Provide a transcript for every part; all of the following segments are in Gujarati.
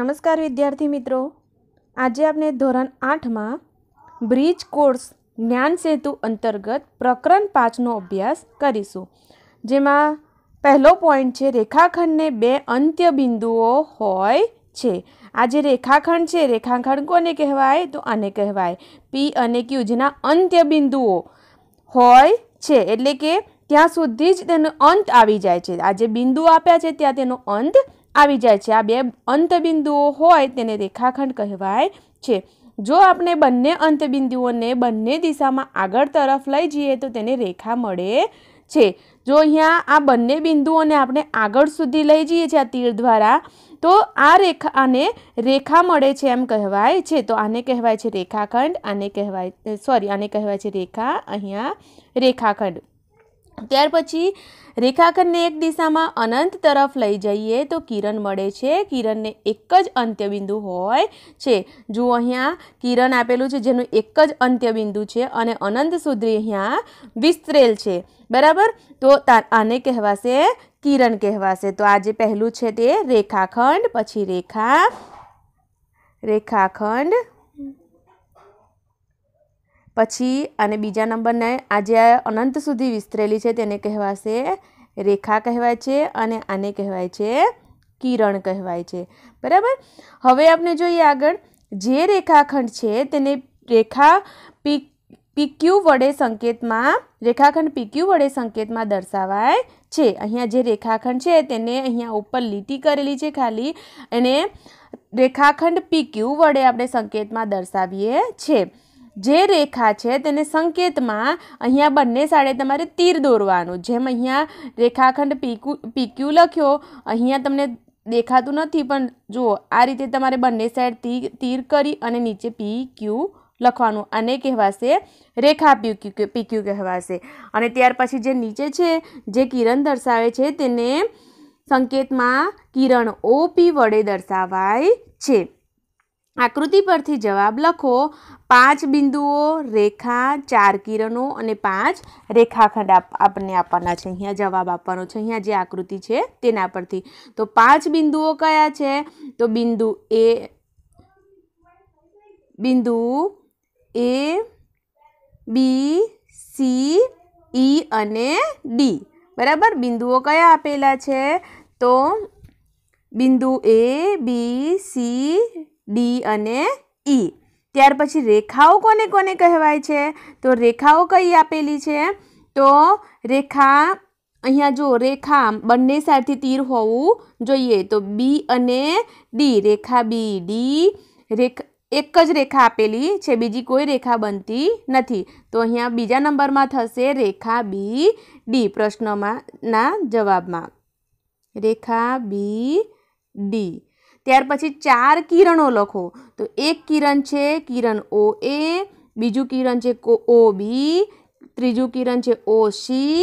નમસ્કાર વિદ્યાર્થી મિત્રો આજે આપણે ધોરણ આઠમાં બ્રિજ કોર્સ જ્ઞાન સેતુ અંતર્ગત પ્રકરણ પાંચનો અભ્યાસ કરીશું જેમાં પહેલો પોઈન્ટ છે રેખાખંડને બે અંત્ય બિંદુઓ હોય છે આ જે રેખાખંડ છે રેખાખંડ કોને કહેવાય તો આને કહેવાય પી અને ક્યુ જેના અંત્ય બિંદુઓ હોય છે એટલે કે ત્યાં સુધી જ તેનો અંત આવી જાય છે આ જે બિંદુ આપ્યા છે ત્યાં તેનો અંત આવી જાય છે આ બે અંતબિંદુઓ હોય તેને રેખાખંડ કહેવાય છે જો આપણે બંને અંતબિંદુઓને બંને દિશામાં આગળ તરફ લઈ જઈએ તો તેને રેખા મળે છે જો અહીંયા આ બંને બિંદુઓને આપણે આગળ સુધી લઈ જઈએ છીએ આ તીર દ્વારા તો આ રેખા આને રેખા મળે છે એમ કહેવાય છે તો આને કહેવાય છે રેખાખંડ આને કહેવાય સોરી આને કહેવાય છે રેખા અહીંયા રેખાખંડ ત્યાર પછી રેખાખંડને એક દિશામાં અનંત તરફ લઈ જઈએ તો કિરણ મળે છે કિરણને એક જ અંત્યબિંદુ હોય છે જો અહીંયા કિરણ આપેલું છે જેનું એક જ અંત્યબિંદુ છે અને અનંત સુધી અહીંયા વિસ્તરેલ છે બરાબર તો આને કહેવાશે કિરણ કહેવાશે તો આ જે પહેલું છે તે રેખાખંડ પછી રેખા રેખાખંડ પછી અને બીજા નંબરને આ અનંત સુધી વિસ્તરેલી છે તેને કહેવાશે રેખા કહેવાય છે અને આને કહેવાય છે કિરણ કહેવાય છે બરાબર હવે આપણે જોઈએ આગળ જે રેખાખંડ છે તેને રેખા પી પીક્યુ વડે સંકેતમાં રેખાખંડ પીક્યુ વડે સંકેતમાં દર્શાવાય છે અહીંયા જે રેખાખંડ છે તેને અહીંયા ઉપર લીટી કરેલી છે ખાલી અને રેખાખંડ પીક્યુ વડે આપણે સંકેતમાં દર્શાવીએ છીએ જે રેખા છે તેને સંકેતમાં અહીંયા બંને સાડે તમારે તીર દોરવાનું જેમ અહીંયા રેખાખંડ પીક્યુ પીક્યુ લખ્યો અહીંયા તમને દેખાતું નથી પણ જુઓ આ રીતે તમારે બંને સાઈડ તીર કરી અને નીચે પી ક્યુ લખવાનું અને કહેવાશે રેખા પી ક્યુ પી ક્યુ કહેવાશે અને ત્યાર પછી જે નીચે છે જે કિરણ દર્શાવે છે તેને સંકેતમાં કિરણ ઓપી વડે દર્શાવાય છે આકૃતિ પરથી જવાબ લખો પાંચ બિંદુઓ રેખા ચાર કિરણો અને પાંચ રેખાખંડ આપણને આપવાના છે અહીંયા જવાબ આપવાનો છે અહીંયા જે આકૃતિ છે તેના પરથી તો પાંચ બિંદુઓ કયા છે તો બિંદુ એ બિંદુ એ બી સી ઈ અને ડી બરાબર બિંદુઓ કયા આપેલા છે તો બિંદુ એ બી સી ડી અને ઈ e. ત્યાર પછી રેખાઓ કોને કોને કહેવાય છે તો રેખાઓ કઈ આપેલી છે તો રેખા અહીંયા જો રેખા બંને સાથે તીર હોવું જોઈએ તો બી અને ડી રેખા બી ડી રેખા એક જ રેખા આપેલી છે બીજી કોઈ રેખા બનતી નથી તો અહીંયા બીજા નંબરમાં થશે રેખા બી ડી પ્રશ્નમાં ના જવાબમાં રેખા બી ડી ત્યાર પછી ચાર કિરણો લખો તો એક કિરણ છે કિરણ ઓ એ બીજું કિરણ છે ઓ બી ત્રીજું કિરણ છે ઓ સી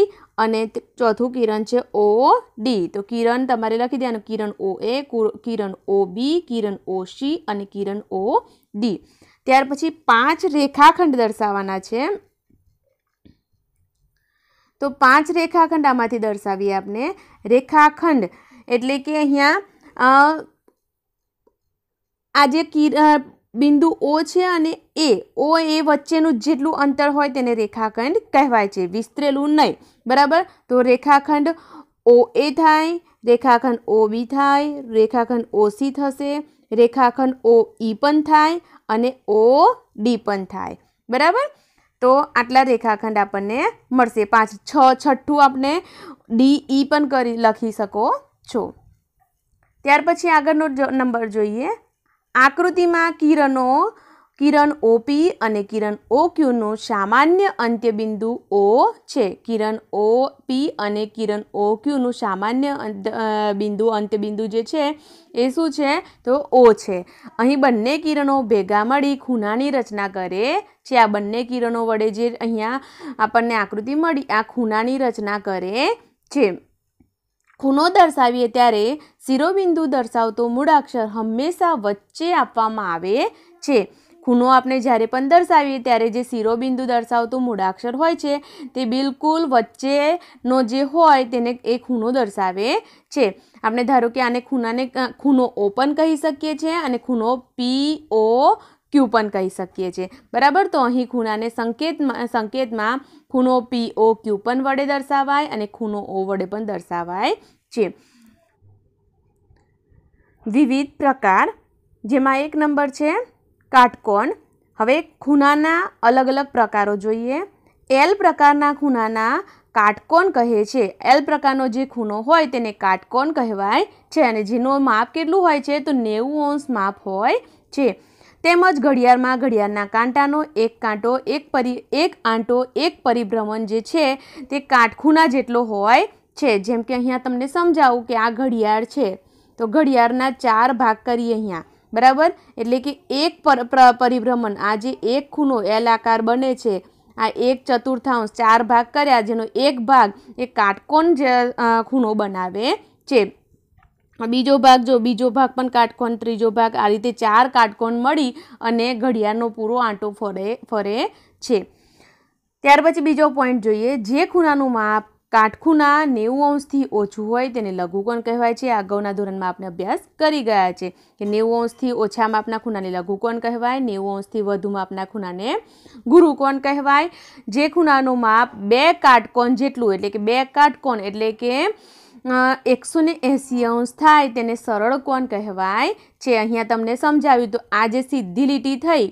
અને ચોથું કિરણ છે ઓ ડી તો કિરણ તમારે લખી દેવાનું કિરણ ઓ એ કિરણ ઓ બી કિરણ ઓ સી અને કિરણ ઓ ડી ત્યાર પછી પાંચ રેખાખંડ દર્શાવવાના છે તો પાંચ રેખાખંડ આમાંથી દર્શાવીએ આપણે રેખાખંડ એટલે કે અહીંયા આ જે બિંદુ ઓ છે અને એ ઓ એ વચ્ચેનું જેટલું અંતર હોય તેને રેખાખંડ કહેવાય છે વિસ્તરેલું નહીં બરાબર તો રેખાખંડ ઓ એ થાય રેખાખંડ ઓ બી થાય રેખાખંડ ઓ સી થશે રેખાખંડ ઓ ઈ પણ થાય અને ઓ ડી પણ થાય બરાબર તો આટલા રેખાખંડ આપણને મળશે પાંચ છ છઠ્ઠું આપણે ડી ઈ પણ કરી લખી શકો છો ત્યાર પછી આગળનો નંબર જોઈએ આકૃતિમાં કિરણો કિરણ ઓપી અને કિરણ ઓ ક્યુનું સામાન્ય અંત્યબિંદુ ઓ છે કિરણ ઓ પી અને કિરણ ઓ ક્યુનું સામાન્ય બિંદુ અંત્યબિંદુ જે છે એ શું છે તો ઓ છે અહીં બંને કિરણો ભેગા મળી ખૂણાની રચના કરે છે આ બંને કિરણો વડે જે અહીંયા આપણને આકૃતિ મળી આ ખૂણાની રચના કરે છે ખૂણો દર્શાવીએ ત્યારે શિરોબિંદુ દર્શાવતો મૂળાક્ષર હંમેશા વચ્ચે આપવામાં આવે છે ખૂણો આપણે જ્યારે પણ દર્શાવીએ ત્યારે જે શિરોબિંદુ દર્શાવતું મૂળાક્ષર હોય છે તે બિલકુલ વચ્ચેનો જે હોય તેને એ ખૂણો દર્શાવે છે આપણે ધારો કે આને ખૂણાને ખૂણો ઓપન કહી શકીએ છીએ અને ખૂણો પી ઓ ક્યુ પણ કહી શકીએ છીએ બરાબર તો અહીં ખૂણાને સંકેતમાં સંકેતમાં ખૂણો પી ઓ ક્યુ વડે દર્શાવાય અને ખૂણો ઓ વડે પણ દર્શાવાય છે વિવિધ પ્રકાર જેમાં એક નંબર છે કાટકોણ હવે ખૂણાના અલગ અલગ પ્રકારો જોઈએ એલ પ્રકારના ખૂણાના કાટકોણ કહે છે એલ પ્રકારનો જે ખૂણો હોય તેને કાટકોણ કહેવાય છે અને જેનું માપ કેટલું હોય છે તો નેવું અંશ માપ હોય છે તેમજ ઘડિયાળમાં ઘડિયાળના કાંટાનો એક કાંટો એક પરિ એક આંટો એક પરિભ્રમણ જે છે તે કાટખૂના જેટલો હોય છે જેમ કે અહીંયા તમને સમજાવું કે આ ઘડિયાળ છે તો ઘડિયાળના ચાર ભાગ કરીએ અહીંયા બરાબર એટલે કે એક પરિભ્રમણ આ જે એક ખૂનો એલ આકાર બને છે આ એક ચતુર્થાંશ ચાર ભાગ કર્યા જેનો એક ભાગ એ કાટકોણ જે ખૂણો બનાવે છે બીજો ભાગ જો બીજો ભાગ પણ કાટકોણ ત્રીજો ભાગ આ રીતે ચાર કાટકોણ મળી અને ઘડિયાળનો પૂરો આંટો ફરે ફરે છે ત્યાર પછી બીજો પોઈન્ટ જોઈએ જે ખૂણાનું માપ કાટખૂણા નેવું અંશથી ઓછું હોય તેને લઘુકોણ કહેવાય છે અગાઉના ધોરણમાં આપણે અભ્યાસ કરી ગયા છે કે નેવું અંશથી ઓછા માપના ખૂણાને લઘુકોણ કહેવાય નેવું અંશથી વધુ માપના ખૂણાને ગુરુકોણ કહેવાય જે ખૂણાનું માપ બે કાટકોણ જેટલું એટલે કે બે કાટકોણ એટલે કે એકસો ને એંસી અંશ થાય તેને સરળ કોણ કહેવાય છે અહીંયા તમને સમજાવ્યું તો આ જે સીધી લીટી થઈ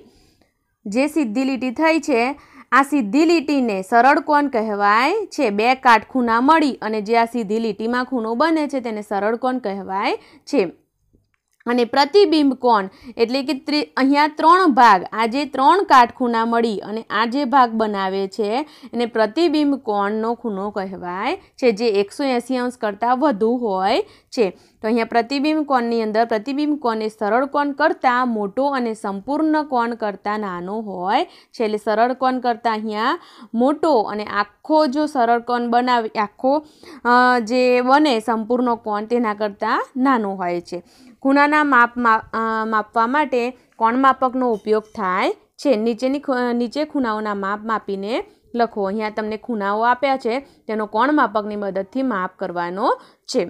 જે સીધી લીટી થઈ છે આ સીધી લીટીને સરળ કોણ કહેવાય છે બે કાટખૂના મળી અને જે આ સીધી લીટીમાં ખૂણો બને છે તેને સરળ કોણ કહેવાય છે અને પ્રતિબિંબ કોણ એટલે કે અહીંયા ત્રણ ભાગ આજે ત્રણ કાટખૂણા મળી અને આ જે ભાગ બનાવે છે એને પ્રતિબિંબ કોણનો ખૂણો કહેવાય છે જે એકસો એંસી અંશ કરતાં વધુ હોય છે તો અહીંયા પ્રતિબિંબ કોણની અંદર પ્રતિબિંબ કોણ એ સરળ કોણ કરતાં મોટો અને સંપૂર્ણ કોણ કરતાં નાનો હોય છે એટલે સરળ કોણ કરતાં અહીંયા મોટો અને આખો જો સરળ કોણ બનાવી આખો જે બને સંપૂર્ણ કોણ તેના કરતાં નાનો હોય છે ખૂણાના માપ માપવા માટે કોણ માપકનો ઉપયોગ થાય છે નીચેની નીચે ખૂણાઓના માપ માપીને લખો અહીંયા તમને ખૂણાઓ આપ્યા છે તેનો કોણ માપકની મદદથી માપ કરવાનો છે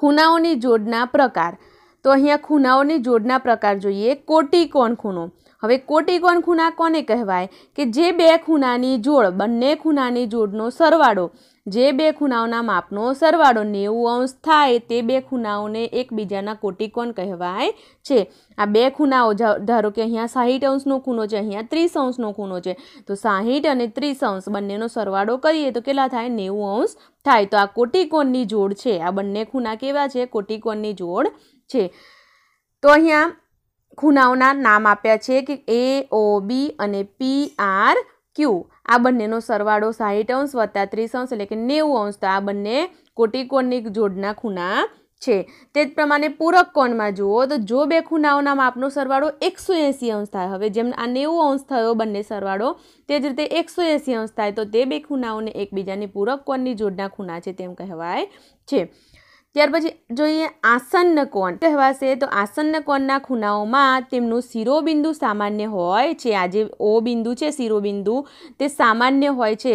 ખૂનાઓની જોડના પ્રકાર તો અહીંયા ખૂનાઓની જોડના પ્રકાર જોઈએ કોટિકોણ ખૂનો હવે કોટિકોણ ખૂના કોને કહેવાય કે જે બે ખૂનાની જોડ બંને ખૂનાની જોડનો સરવાળો જે બે ખૂણાઓના માપનો સરવાળો નેવું અંશ થાય તે બે ખૂણાઓને એકબીજાના કોટિકોણ કહેવાય છે આ બે ખૂણાઓ ધારો કે અહીંયા સાહીઠ અંશનો ખૂણો છે અહીંયા ત્રીસ અંશનો ખૂણો છે તો સાહીઠ અને ત્રીસ અંશ બંનેનો સરવાળો કરીએ તો કેટલા થાય નેવું અંશ થાય તો આ કોટિકોણની જોડ છે આ બંને ખૂણા કેવા છે કોટિકોણની જોડ છે તો અહીંયા ખૂણાઓના નામ આપ્યા છે કે એ ઓ બી અને પી આર ક્યુ આ બંનેનો સરવાળો સાહીઠ અંશ વત્તા ત્રીસ અંશ એટલે કે નેવું અંશ તો આ બંને કોટિકોણની જોડના ખૂણા છે તે જ પ્રમાણે પૂરક કોણમાં જુઓ તો જો બે ખૂણાઓના માપનો સરવાળો એકસો એંસી અંશ થાય હવે જેમ આ નેવું અંશ થયો બંને સરવાળો તે જ રીતે એકસો એંસી અંશ થાય તો તે બે ખૂણાઓને એકબીજાની પૂરક કોણની જોડના ખૂણા છે તેમ કહેવાય છે ત્યાર પછી જોઈએ આસન્ન કોણ કહેવાશે તો આસન્ન કોણના ખૂણાઓમાં તેમનું શિરોબિંદુ સામાન્ય હોય છે આ જે ઓ બિંદુ છે શિરોબિંદુ તે સામાન્ય હોય છે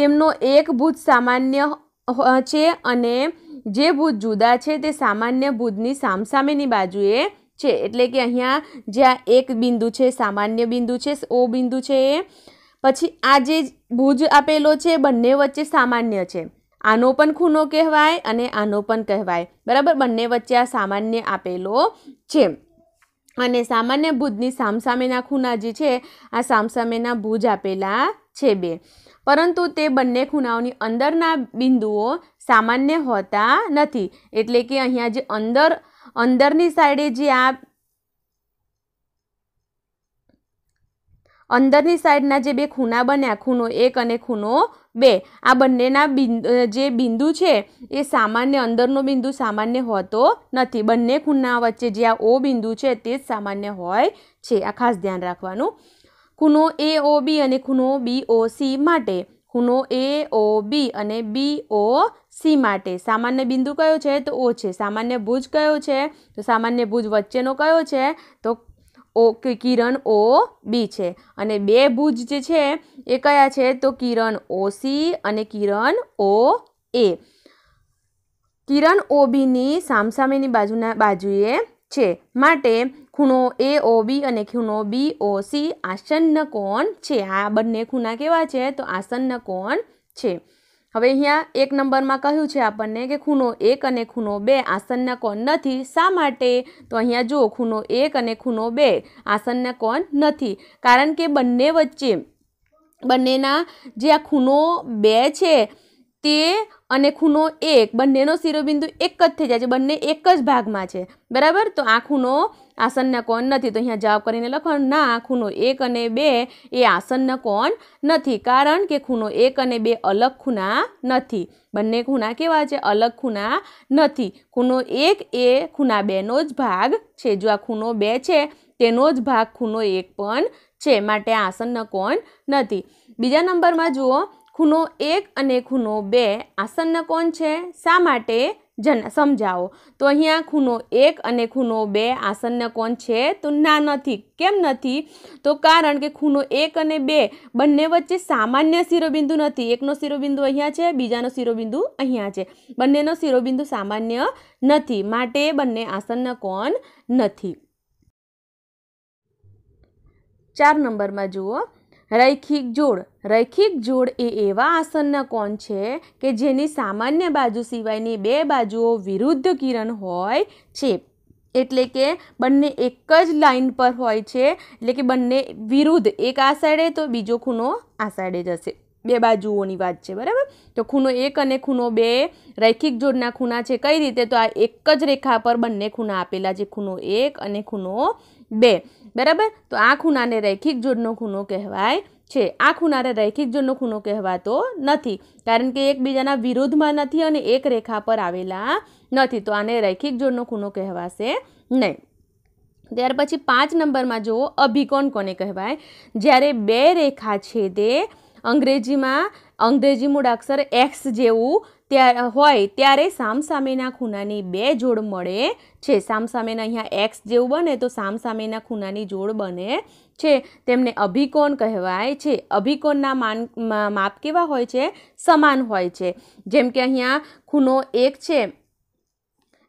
તેમનો એક ભુજ સામાન્ય છે અને જે ભુજ જુદા છે તે સામાન્ય ભુજની સામસામેની બાજુએ છે એટલે કે અહીંયા જ્યાં એક બિંદુ છે સામાન્ય બિંદુ છે ઓ બિંદુ છે પછી આ જે ભુજ આપેલો છે બંને વચ્ચે સામાન્ય છે આનો પણ ખૂનો કહેવાય અને આનો પણ કહેવાય બરાબર બંને વચ્ચે આ સામાન્ય આપેલો છે અને સામાન્ય ભુજની સામસામેના ખૂના જે છે આ સામસામેના ભુજ આપેલા છે બે પરંતુ તે બંને ખૂનાઓની અંદરના બિંદુઓ સામાન્ય હોતા નથી એટલે કે અહીંયા જે અંદર અંદરની સાઈડે જે આ અંદરની સાઈડના જે બે ખૂના બન્યા ખૂનો એક અને ખૂનો બે આ બંનેના બિંદુ જે બિંદુ છે એ સામાન્ય અંદરનો બિંદુ સામાન્ય હોતો નથી બંને ખૂના વચ્ચે જે આ ઓ બિંદુ છે તે જ સામાન્ય હોય છે આ ખાસ ધ્યાન રાખવાનું ખૂનો એ ઓ બી અને ખૂનો બી ઓ સી માટે ખૂનો એ ઓ બી અને બી ઓ સી માટે સામાન્ય બિંદુ કયો છે તો ઓ છે સામાન્ય ભુજ કયો છે તો સામાન્ય ભુજ વચ્ચેનો કયો છે તો ઓ કિરણ ઓ બી છે અને બે ભુજ જે છે એ કયા છે તો કિરણ ઓ સી અને કિરણ ઓ એ કિરણ ઓ બીની સામસામેની બાજુના બાજુએ છે માટે ખૂણો એ ઓ બી અને ખૂણો બી ઓ સી આસન્ન કોણ છે આ બંને ખૂણા કેવા છે તો આસન્ન કોણ છે હવે અહીંયા એક નંબરમાં કહ્યું છે આપણને કે ખૂનો એક અને ખૂનો બે આસનના કોણ નથી શા માટે તો અહીંયા જુઓ ખૂનો એક અને ખૂનો બે આસનના કોણ નથી કારણ કે બંને વચ્ચે બંનેના જે આ ખૂનો બે છે તે અને ખૂણો એક બંનેનો શિરોબિંદુ એક જ થઈ જાય છે બંને એક જ ભાગમાં છે બરાબર તો આ ખૂણો આસનના કોણ નથી તો અહીંયા જવાબ કરીને લખો ના આ ખૂણો એક અને બે એ આસનના કોણ નથી કારણ કે ખૂણો એક અને બે અલગ ખૂણા નથી બંને ખૂણા કેવા છે અલગ ખૂણા નથી ખૂણો એક એ ખૂણા બેનો જ ભાગ છે જો આ ખૂણો બે છે તેનો જ ભાગ ખૂણો એક પણ છે માટે આ આસનના કોણ નથી બીજા નંબરમાં જુઓ ખૂનો એક અને ખૂનો બે આસન્ન કોણ છે શા માટે જન સમજાવો તો અહીંયા ખૂનો એક અને ખૂનો બે આસન્ન કોણ છે તો ના નથી કેમ નથી તો કારણ કે ખૂનો એક અને બે બંને વચ્ચે સામાન્ય શિરોબિંદુ નથી એકનો શિરોબિંદુ અહીંયા છે બીજાનો શિરોબિંદુ અહીંયા છે બંનેનો શિરોબિંદુ સામાન્ય નથી માટે બંને આસન્ન કોણ નથી ચાર નંબરમાં જુઓ રૈખિક જોડ રૈખિક જોડ એ એવા આસનના કોણ છે કે જેની સામાન્ય બાજુ સિવાયની બે બાજુઓ વિરુદ્ધ કિરણ હોય છે એટલે કે બંને એક જ લાઇન પર હોય છે એટલે કે બંને વિરુદ્ધ એક આ સાઈડે તો બીજો ખૂણો આ સાઈડે જશે બે બાજુઓની વાત છે બરાબર તો ખૂણો એક અને ખૂણો બે રૈખિક જોડના ખૂણા છે કઈ રીતે તો આ એક જ રેખા પર બંને ખૂણા આપેલા છે ખૂણો એક અને ખૂણો બે બરાબર તો આ ખૂનાને રૈખિક જોડનો ખૂનો કહેવાય છે આ ખૂનાને રૈખિક જોડનો ખૂનો કહેવાતો નથી કારણ કે એકબીજાના વિરોધમાં નથી અને એક રેખા પર આવેલા નથી તો આને રૈખિક જોડનો ખૂનો કહેવાશે નહીં ત્યાર પછી પાંચ નંબરમાં જુઓ અભિકોણ કોને કહેવાય જ્યારે બે રેખા છે તે અંગ્રેજીમાં અંગ્રેજી મૂળાક્ષર એક્સ જેવું ત્યારે હોય ત્યારે સામસામેના ખૂનાની બે જોડ મળે છે સામસામેના અહીંયા એક્સ જેવું બને તો સામસામેના ખૂનાની જોડ બને છે તેમને અભિકોણ કહેવાય છે અભિકોણના માન માપ કેવા હોય છે સમાન હોય છે જેમ કે અહીંયા ખૂનો એક છે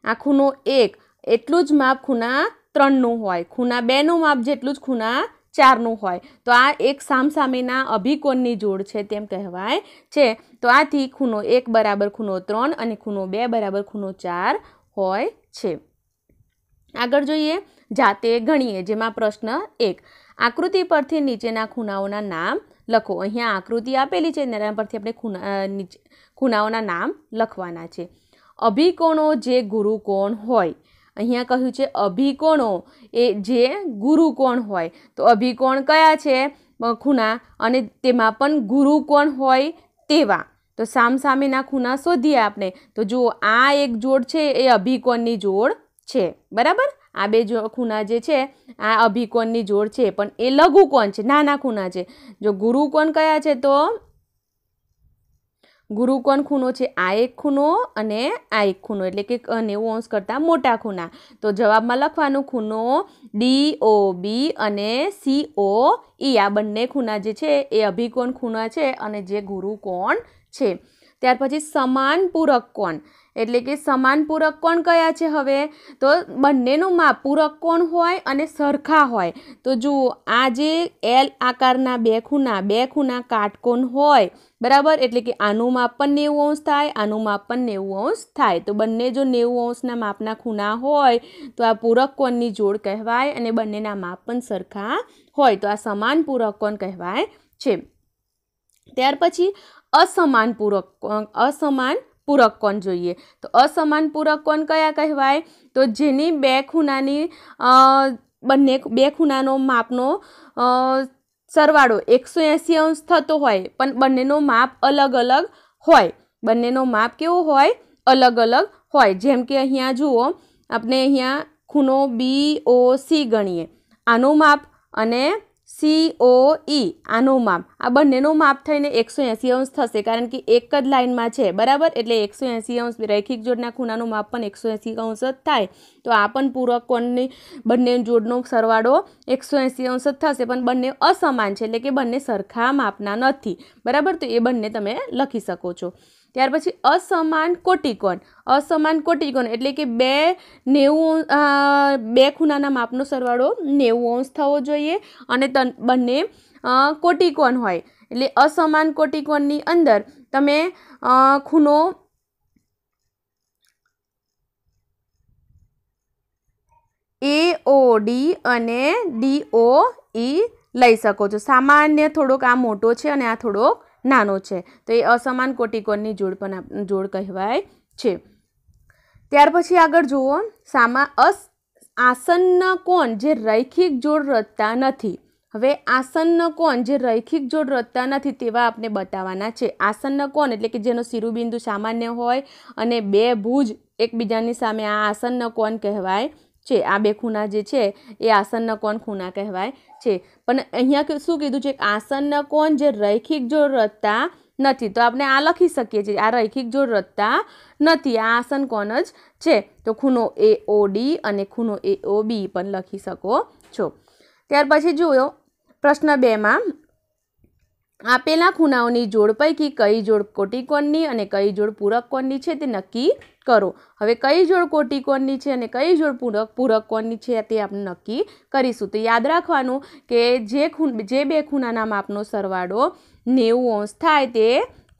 આ ખૂનો એક એટલું જ માપ ખૂના ત્રણનું હોય ખૂના બેનું માપ જેટલું જ ખૂના ચારનું હોય તો આ એક સામસામેના અભિકોણની જોડ છે તેમ કહેવાય છે તો આથી ખૂણો એક બરાબર ખૂણો ત્રણ અને ખૂણો બે બરાબર ખૂણો ચાર હોય છે આગળ જોઈએ જાતે ગણીએ જેમાં પ્રશ્ન એક આકૃતિ પરથી નીચેના ખૂણાઓના નામ લખો અહીંયા આકૃતિ આપેલી છે એના પરથી આપણે ખૂણા ખૂણાઓના નામ લખવાના છે અભિકોણો જે ગુરુકોણ હોય અહીંયા કહ્યું છે અભિકોણો એ જે ગુરુ કોણ હોય તો અભિકોણ કયા છે ખૂણા અને તેમાં પણ ગુરુ કોણ હોય તેવા તો સામસામેના ખૂણા શોધીએ આપણે તો જુઓ આ એક જોડ છે એ અભિકોણની જોડ છે બરાબર આ બે જો ખૂણા જે છે આ અભિકોણની જોડ છે પણ એ લઘુ કોણ છે નાના ખૂણા છે જો ગુરુ કોણ કયા છે તો ગુરુકોણ ખૂનો છે આ એક ખૂનો અને આ એક ખૂનો એટલે કે નેવું અંશ કરતાં મોટા ખૂના તો જવાબમાં લખવાનું ખૂનો ડી ઓ બી અને સી ઓ એ આ બંને ખૂણા જે છે એ અભિકોણ ખૂણા છે અને જે ગુરુ કોણ છે ત્યાર પછી સમાન પૂરક કોણ એટલે કે સમાન પૂરક કોણ કયા છે હવે તો બંનેનું માપ પૂરક કોણ હોય અને સરખા હોય તો જુઓ આ જે એલ આકારના બે ખૂણા બે ખૂણા કાટકોણ હોય બરાબર એટલે કે આનું માપ પણ નેવું અંશ થાય આનું માપ પણ નેવું અંશ થાય તો બંને જો નેવું અંશના માપના ખૂણા હોય તો આ પૂરક કોણની જોડ કહેવાય અને બંનેના માપ પણ સરખા होय तो असमान पूरक कोण कहवाय छे ત્યાર પછી असमान पूरक असमान पूरक कोण જોઈએ તો असमान पूरक कोण કયા કહેવાય તો જેની બે ખૂનાની બંને બે ખૂનાનો માપનો સરવાળો 180° થતો હોય પણ બંનેનો માપ અલગ અલગ હોય બંનેનો માપ કેવો હોય અલગ અલગ હોય જેમ કે અહીંયા જુઓ આપણે અહીંયા ખૂણો BOC ગણીએ આનો માપ અને સી ઓ ઈ આનું માપ આ બંનેનું માપ થઈને એકસો એંસી અંશ થશે કારણ કે એક જ લાઇનમાં છે બરાબર એટલે એકસો એંસી અંશ રૈખિક જોડના ખૂણાનું માપ પણ એકસો એંસી અંશ જ થાય તો આ પણ પૂરક બંને જોડનો સરવાળો એકસો એંસી અંશ જ થશે પણ બંને અસમાન છે એટલે કે બંને સરખા માપના નથી બરાબર તો એ બંને તમે લખી શકો છો ત્યાર પછી અસમાન કોટિકોણ અસમાન કોટિકોણ એટલે કે બે નેવું બે ખૂણાના માપનો સરવાળો નેવું અંશ થવો જોઈએ અને બંને કોટિકોણ હોય એટલે અસમાન કોટિકોણની અંદર તમે ખૂણો એ ઓ ડી અને ડી ઓ ઈ લઈ શકો છો સામાન્ય થોડોક આ મોટો છે અને આ થોડોક નાનો છે તો એ અસમાન કોટિકોણની જોડ પણ જોડ કહેવાય છે ત્યાર પછી આગળ જુઓ સામા અસ આસન્ન કોણ જે રૈખિક જોડ રચતા નથી હવે આસન્ન કોણ જે રૈખિક જોડ રચતા નથી તેવા આપણે બતાવવાના છે આસન્ન કોણ એટલે કે જેનો શિરુબિંદુ સામાન્ય હોય અને બે ભુજ એકબીજાની સામે આ આસન્ન કોણ કહેવાય છે આ બે ખૂણા જે છે એ આસનના કોણ ખૂણા કહેવાય છે પણ અહીંયા શું કીધું છે આસનના કોણ જે રૈખિક જોડ રચતા નથી તો આપણે આ લખી શકીએ છીએ આ રૈખિક જોડ રચતા નથી આ આસન કોણ જ છે તો ખૂણો એ ઓ ડી અને ખૂણો એ ઓ બી પણ લખી શકો છો ત્યાર પછી જોયો પ્રશ્ન બેમાં આપેલા ખૂણાઓની જોડ પૈકી કઈ જોડ કોટિકોણની અને કઈ જોડ પૂરક કોણની છે તે નક્કી કરો હવે કઈ જોડ કોટિકોણની છે અને કઈ જોડ પૂરક પૂરક કોણની છે તે આપણે નક્કી કરીશું તો યાદ રાખવાનું કે જે ખૂન જે બે ખૂણાના માપનો સરવાળો નેવું અંશ થાય તે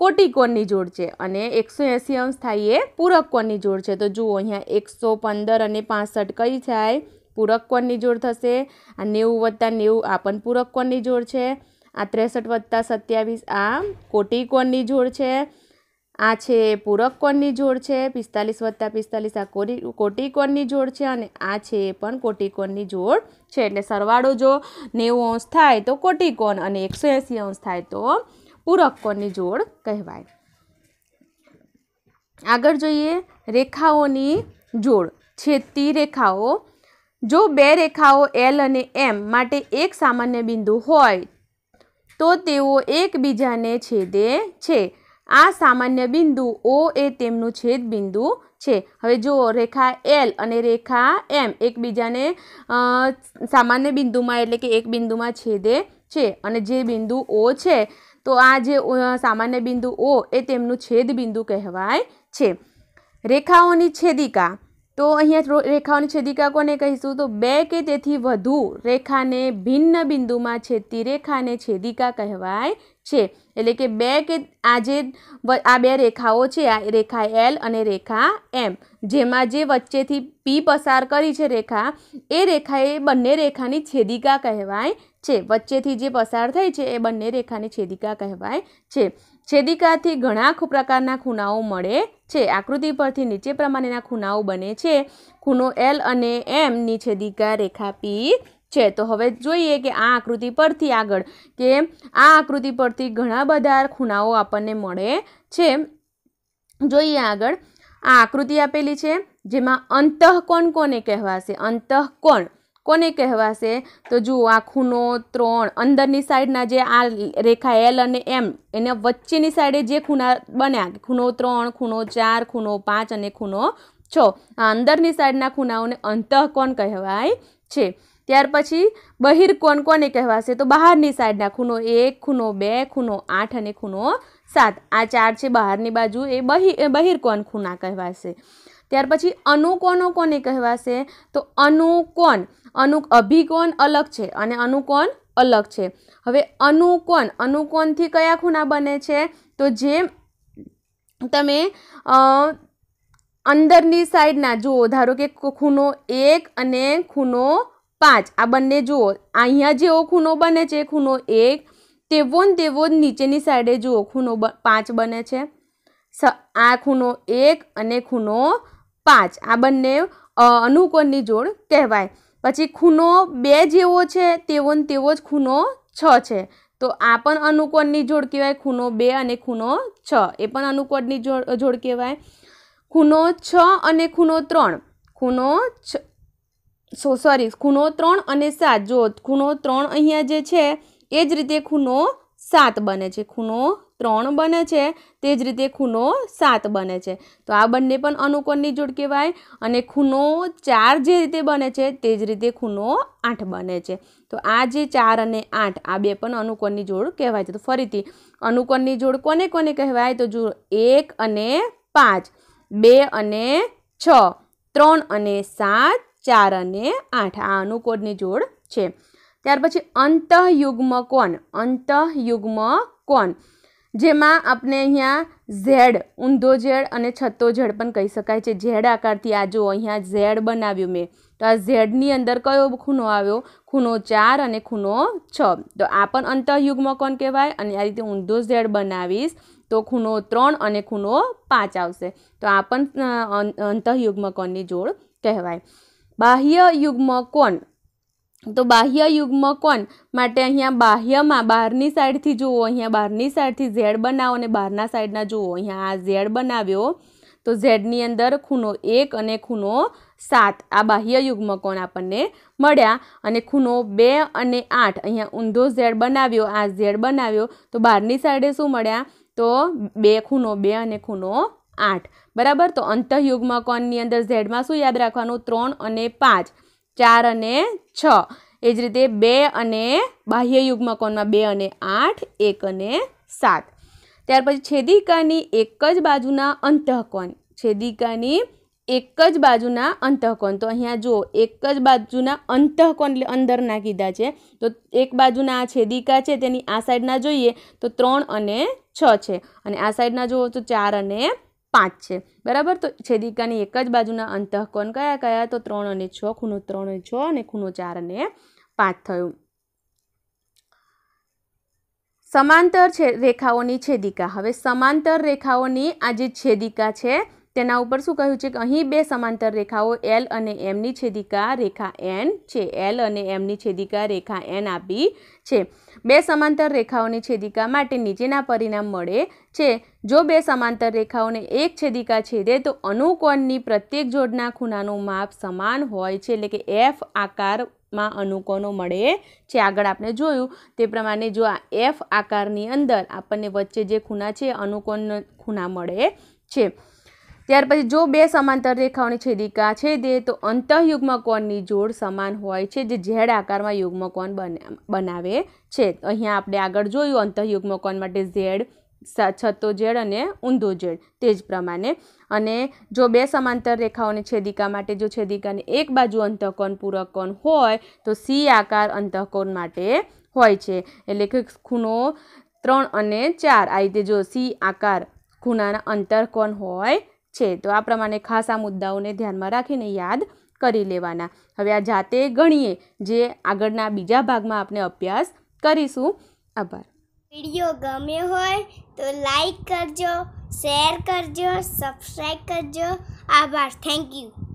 કોટિકોણની જોડ છે અને એકસો એંસી અંશ થાય એ પૂરક કોણની જોડ છે તો જુઓ અહીંયા એકસો પંદર અને પાસઠ કઈ થાય પૂરક કોણની જોડ થશે આ નેવું વત્તા નેવું આ પણ પૂરક કોણની જોડ છે આ ત્રેસઠ વત્તા સત્યાવીસ આ કોટિકોણની જોડ છે આ છે પૂરક કોણની જોડ છે પિસ્તાલીસ વત્તા પિસ્તાલીસ આ કોટિકોણની જોડ છે અને આ છે એ પણ કોટિકોણની જોડ છે એટલે સરવાળો જો નેવું અંશ થાય તો કોટિકોણ અને એકસો એંસી અંશ થાય તો પૂરક કોણની જોડ કહેવાય આગળ જોઈએ રેખાઓની જોડ છે તી રેખાઓ જો બે રેખાઓ એલ અને એમ માટે એક સામાન્ય બિંદુ હોય તો તેઓ એકબીજાને છેદે છે આ સામાન્ય બિંદુ ઓ એ તેમનું છેદ બિંદુ છે હવે જો રેખા એલ અને રેખા એમ એકબીજાને સામાન્ય બિંદુમાં એટલે કે એક બિંદુમાં છેદે છે અને જે બિંદુ ઓ છે તો આ જે સામાન્ય બિંદુ ઓ એ તેમનું છેદ બિંદુ કહેવાય છે રેખાઓની છેદિકા તો અહીંયા રેખાઓની છેદિકા કોને કહીશું તો બે કે તેથી વધુ રેખાને ભિન્ન બિંદુમાં છેદતી રેખાને છેદિકા કહેવાય છે એટલે કે બે કે આ જે આ બે રેખાઓ છે આ રેખા એલ અને રેખા એમ જેમાં જે વચ્ચેથી પી પસાર કરી છે રેખા એ રેખા એ બંને રેખાની છેદિકા કહેવાય છે વચ્ચેથી જે પસાર થઈ છે એ બંને રેખાની છેદિકા કહેવાય છે છેદિકાથી ઘણા પ્રકારના ખૂણાઓ મળે છે આકૃતિ પરથી નીચે પ્રમાણેના ખૂણાઓ બને છે ખૂણો એલ અને એમની છેદિકા રેખા પી છે તો હવે જોઈએ કે આ આકૃતિ પરથી આગળ કે આ આકૃતિ પરથી ઘણા બધા ખૂણાઓ આપણને મળે છે જોઈએ આગળ આ આકૃતિ આપેલી છે જેમાં અંતઃકોણ કોને કહેવાશે અંતઃકોણ કોને કહેવાશે તો જુઓ આ ખૂણો ત્રણ અંદરની સાઈડના જે આ રેખા એલ અને એમ એને વચ્ચેની સાઈડે જે ખૂણા બન્યા ખૂણો ત્રણ ખૂણો ચાર ખૂણો પાંચ અને ખૂણો છ આ અંદરની સાઈડના ખૂણાઓને અંતઃકોણ કહેવાય છે ત્યાર પછી બહિર્કોણ કોને કહેવાશે તો બહારની સાઈડના ખૂનો એક ખૂનો બે ખૂનો આઠ અને ખૂનો સાત આ ચાર છે બહારની બાજુ એ બહિ બહિર્કોણ ખૂણા કહેવાશે ત્યાર પછી અનુકોણો કોને કહેવાશે તો અનુકોણ અનુ અભિકોણ અલગ છે અને અનુકોણ અલગ છે હવે અનુકોણ અનુકોણથી કયા ખૂણા બને છે તો જે તમે અંદરની સાઈડના જુઓ ધારો કે ખૂનો એક અને ખૂનો પાંચ આ બંને જુઓ અહીંયા જેવો ખૂણો બને છે ખૂણો એક તેવો ને તેવો જ નીચેની સાઈડે જુઓ ખૂણો પાંચ બને છે આ ખૂણો એક અને ખૂણો પાંચ આ બંને અનુકોણની જોડ કહેવાય પછી ખૂણો બે જેવો છે તેવો ને તેવો જ ખૂણો છ છે તો આ પણ અનુકોણની જોડ કહેવાય ખૂણો બે અને ખૂણો છ એ પણ અનુકોણની જોડ જોડ કહેવાય ખૂણો છ અને ખૂણો ત્રણ ખૂણો છ સો સોરી ખૂણો ત્રણ અને સાત જો ખૂણો ત્રણ અહીંયા જે છે એ જ રીતે ખૂણો સાત બને છે ખૂણો ત્રણ બને છે તે જ રીતે ખૂણો સાત બને છે તો આ બંને પણ અનુકોણની જોડ કહેવાય અને ખૂણો ચાર જે રીતે બને છે તે જ રીતે ખૂણો આઠ બને છે તો આ જે ચાર અને આઠ આ બે પણ અનુકોણની જોડ કહેવાય છે તો ફરીથી અનુકોણની જોડ કોને કોને કહેવાય તો જો એક અને પાંચ બે અને છ ત્રણ અને સાત ચાર અને આઠ આ અનુકોડની જોડ છે ત્યાર પછી અંતઃયુગ્મ કોણ અંતઃયુગ્મ કોણ જેમાં આપણે અહીંયા ઝેડ ઊંધો ઝેડ અને છત્તો ઝેડ પણ કહી શકાય છે ઝેડ આકારથી આ જો અહીંયા ઝેડ બનાવ્યું મેં તો આ ઝેડની અંદર કયો ખૂનો આવ્યો ખૂનો ચાર અને ખૂનો છ તો આ પણ અંતઃયુગ્મ કોણ કહેવાય અને આ રીતે ઊંધો ઝેડ બનાવીશ તો ખૂનો ત્રણ અને ખૂનો પાંચ આવશે તો આ પણ અંતઃયુગ્મ કોણની જોડ કહેવાય બાહ્ય યુગ્મ કોણ તો બાહ્ય યુગ્મ કોણ માટે અહીંયા બાહ્યમાં બહારની સાઈડથી જુઓ અહીંયા બહારની સાઈડથી ઝેડ બનાવો અને બહારના સાઈડના જુઓ અહીંયા આ ઝેડ બનાવ્યો તો ઝેડની અંદર ખૂણો એક અને ખૂણો સાત આ બાહ્ય યુગ્મ કોણ આપણને મળ્યા અને ખૂણો બે અને આઠ અહીંયા ઊંધો ઝેડ બનાવ્યો આ ઝેડ બનાવ્યો તો બહારની સાઈડે શું મળ્યા તો બે ખૂણો બે અને ખૂણો આઠ બરાબર તો અંતઃયુગ્મ કોણની અંદર ઝેડમાં શું યાદ રાખવાનું ત્રણ અને પાંચ ચાર અને છ એ જ રીતે બે અને બાહ્ય યુગ્મકોણમાં બે અને આઠ એક અને સાત ત્યાર પછી છેદિકાની એક જ બાજુના અંતઃકોણ છેદિકાની એક જ બાજુના અંતઃકોણ તો અહીંયા જુઓ એક જ બાજુના અંતઃકોણ એટલે અંદરના કીધા છે તો એક બાજુના આ છેદિકા છે તેની આ સાઈડના જોઈએ તો ત્રણ અને છ છે અને આ સાઈડના જુઓ તો ચાર અને પાંચ છે બરાબર તો છેદિકાની એક જ બાજુના અંતઃકોણ કયા કયા તો ત્રણ અને છ ખૂણો ત્રણ અને છ અને ખૂણો ચાર અને પાંચ થયું સમાંતર છે રેખાઓની છેદિકા હવે સમાંતર રેખાઓની આ જે છેદિકા છે તેના ઉપર શું કહ્યું છે કે અહીં બે સમાંતર રેખાઓ એલ અને એમની છેદિકા રેખા એન છે એલ અને એમની છેદિકા રેખા એન આપી છે બે સમાંતર રેખાઓની છેદિકા માટે નીચેના પરિણામ મળે છે જો બે સમાંતર રેખાઓને એક છેદિકા છેદે તો અનુકોણની પ્રત્યેક જોડના ખૂણાનું માપ સમાન હોય છે એટલે કે એફ આકાર માં અનુકોનો મળે છે આગળ આપણે જોયું તે પ્રમાણે જો આ એફ આકારની અંદર આપણને વચ્ચે જે ખૂણા છે અનુકોણ ખૂણા મળે છે ત્યાર પછી જો બે સમાંતર રેખાઓની છેદિકા છે છેદે તો અંતઃયુગ્મકોણની જોડ સમાન હોય છે જે ઝેડ આકારમાં યુગ્મકોણ બનાવે છે અહીંયા આપણે આગળ જોયું અંતઃયુગ્મકોણ માટે ઝેડ છતો ઝેડ અને ઊંધો ઝેડ તે જ પ્રમાણે અને જો બે સમાંતર રેખાઓની છેદિકા માટે જો છેદિકાની એક બાજુ અંતઃકોણ પૂરકોણ હોય તો સી આકાર અંતઃકોણ માટે હોય છે એટલે કે ખૂણો ત્રણ અને ચાર આ રીતે જો સી આકાર ખૂણાના અંતરકોણ હોય છે તો આ પ્રમાણે ખાસ આ મુદ્દાઓને ધ્યાનમાં રાખીને યાદ કરી લેવાના હવે આ જાતે ગણીએ જે આગળના બીજા ભાગમાં આપણે અભ્યાસ કરીશું આભાર વિડીયો ગમ્યો હોય તો લાઈક કરજો શેર કરજો સબસ્ક્રાઈબ કરજો આભાર થેન્ક યુ